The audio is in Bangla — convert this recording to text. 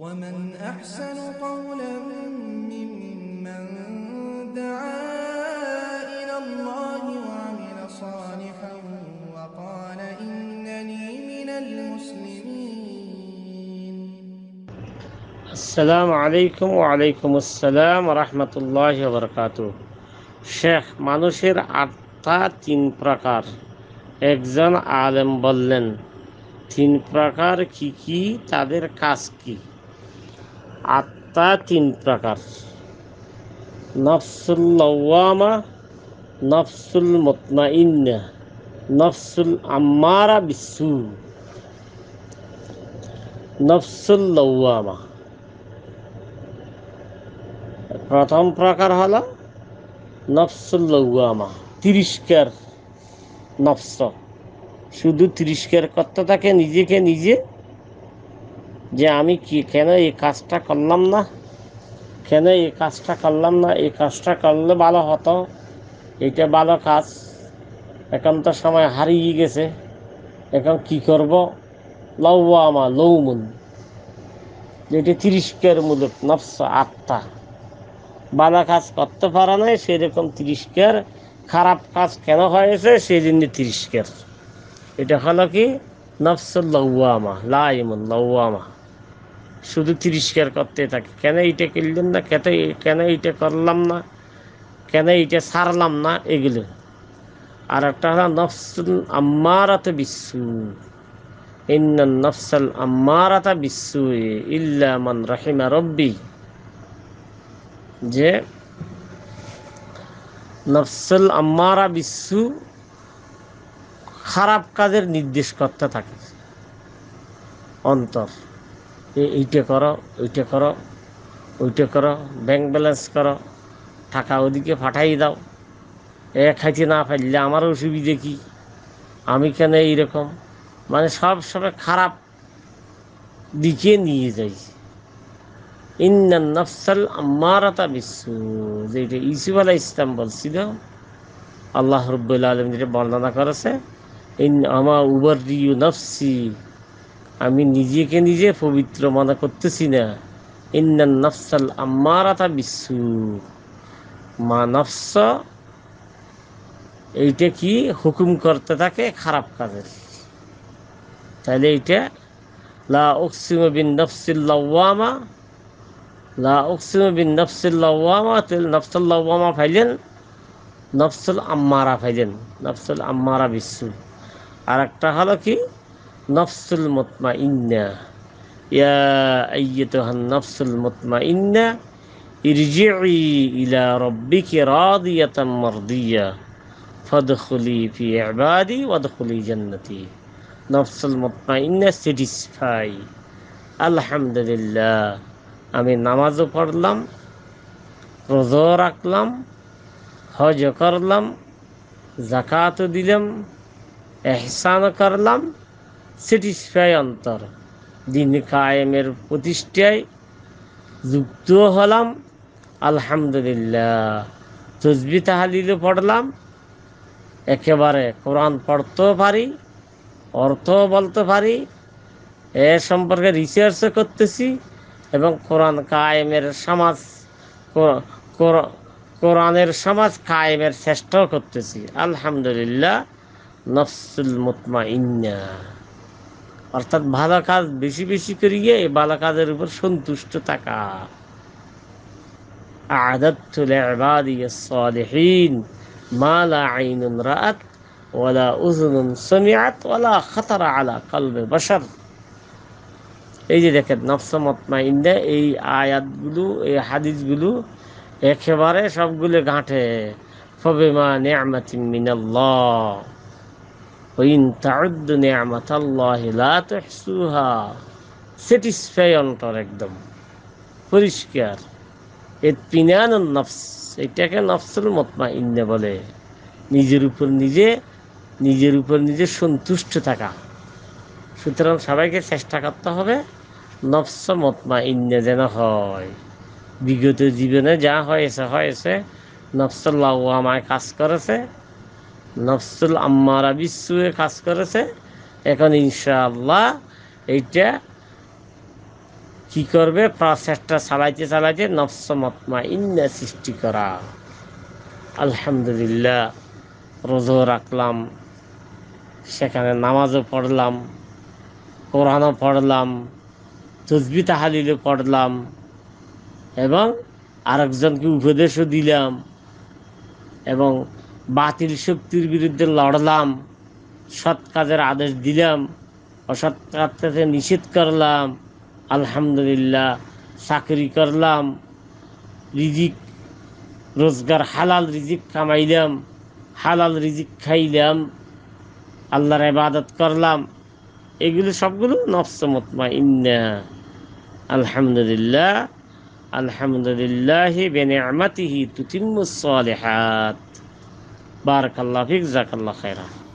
ومن أحسن قولا ممن دعا إلى الله وعمل صالحا وقال إنني من المسلمين السلام عليكم وعليكم السلام ورحمة الله وبركاته شيخ মানুষের আত্মা তিন প্রকার একজন আলেম বললেন তিন প্রকার কি কি তাদের কাজ আত্মা তিন প্রকার নফসুল লওয়ামা নফসুল মতনা ইন্না নফসুল আম্মারা বিসু নফসুল লওয়ামা প্রথম প্রকার হল নফসুল লওয়ামা তিরিস্কার নফস শুধু তিরিস্কার করতে থাকে নিজেকে নিজে যে আমি কি কেন এই কাজটা করলাম না কেন এই কাজটা করলাম না এই কাজটা করলে ভালো হতো এটা ভালো কাজ এখন তো সময় হারিয়ে গেছে এখন কি করব লৌ লৌমুন যেটি তিরিস্কের মূলক নফস আত্মা ভালো কাজ করতে পারে নাই সেরকম তিরিস্কের খারাপ কাজ কেন হয়েছে সেই জন্য তিরিস্কের এটা হলো কি লৌ লওয়ামা লাইমুল আমা শুধু তিরস্কার করতে থাকে কেন এইটা কিনলেন না কেন কেন এইটা করলাম না কেন এইটা সারলাম না এগুলো আর একটা হলো নফসুল আম্মারাতে বিশ্বু ইন্ন নফসল আম্মারাতা বিশ্বু ইল্লা রাহিমা রব্বি যে নফসল আম্মারা বিশ্বু খারাপ কাজের নির্দেশ করতে থাকে অন্তর এইটা করো ওইটা করো ওইটা করো ব্যাংক ব্যালেন্স করো টাকা ওদিকে পাঠাই দাও এ খাইতে না ফেললে আমার অসুবিধে কী আমি কেন এইরকম মানে সব সময় খারাপ দিকে নিয়ে যাই ইন্নান নফসাল আমারাতা বিশ্ব যেটা ইসুফ আলাহ ইসলাম বলছিল আল্লাহ রব্বুল আলম যেটা বর্ণনা করেছে ইন আমা উবর নফসি আমি নিজেকে নিজে পবিত্র মনে করতেছি না ইন্নান নফসাল আম্মারাতা বিশ্বু মা নফস এইটা কি হুকুম করতে থাকে খারাপ কাজের তাহলে এইটা লা উকসিম বিন নফসিল্লাওয়ামা লা উকসিম বিন নফসিল্লাওয়ামা তেল নফসুল্লাওয়ামা ফাইলেন নফসুল আম্মারা ফাইলেন নফসুল আম্মারা বিশ্বু আর একটা হলো কি نفس المطمئنة يا أيتها النفس المطمئنة ارجعي إلى ربك راضية مرضية فادخلي في عبادي وادخلي جنتي نفس المطمئنة الحمد لله أمي نماز فرلم রোজাও رقلم حج করলাম زكاة دلم احسان کرلم স্যাটিসফাই অন্তর দিন কায়েমের প্রতিষ্ঠায় যুক্ত হলাম আলহামদুলিল্লাহ তসবি তাহালিল পড়লাম একেবারে কোরআন পড়তেও পারি অর্থও বলতে পারি এ সম্পর্কে রিসার্চও করতেছি এবং কোরআন কায়েমের সমাজ কোরআনের সমাজ কায়েমের চেষ্টাও করতেছি আলহামদুলিল্লাহ নফসুল মুতমা ইন্না অর্থাৎ ভালো কাজ বেশি বেশি করিয়ে ভালো কাজের উপর সন্তুষ্ট থাকা أعددت এই যে দেখেন নফস এই আয়াতগুলো এই হাদিসগুলো একেবারে সবগুলো ঘাটে মা নিয়ামাতিন মিনাল্লাহ وإن تعد نعمة الله لا تحصوها স্যাটিসফাই অন্তর একদম পরিষ্কার এতপিনান নফস এটাকে নফসুল মতমা ইন্নে বলে নিজের উপর নিজে নিজের উপর নিজে সন্তুষ্ট থাকা সুতরাং সবাইকে চেষ্টা করতে হবে নফস মতমা ইন্নে যেন হয় বিগত জীবনে যা হয়েছে হয়েছে নফসল্লাহ আমায় কাজ করেছে নফসুল আম্মারা বিশ্বয়ে কাজ করেছে এখন ইনশাআল্লাহ এইটা কি করবে প্রসেসটা চালাইতে চালাইতে নফস মতমা ইন্না সৃষ্টি করা আলহামদুলিল্লাহ রোজও রাখলাম সেখানে নামাজও পড়লাম কোরআনও পড়লাম তসবি তাহালিলও পড়লাম এবং আরেকজনকে উপদেশও দিলাম এবং বাতিল শক্তির বিরুদ্ধে লড়লাম সৎ কাজের আদেশ দিলাম অসৎ থেকে নিষেধ করলাম আলহামদুলিল্লাহ চাকরি করলাম রিজিক রোজগার হালাল রিজিক কামাইলাম হালাল রিজিক খাইলাম আল্লাহর ইবাদত করলাম এগুলো সবগুলো নফসমত ইন্না আলহামদুলিল্লাহ আলহামদুলিল্লাহ বেনে আমাতিহি তুতিম্মু সালেহাত بارك الله فيك جزاك الله خيرا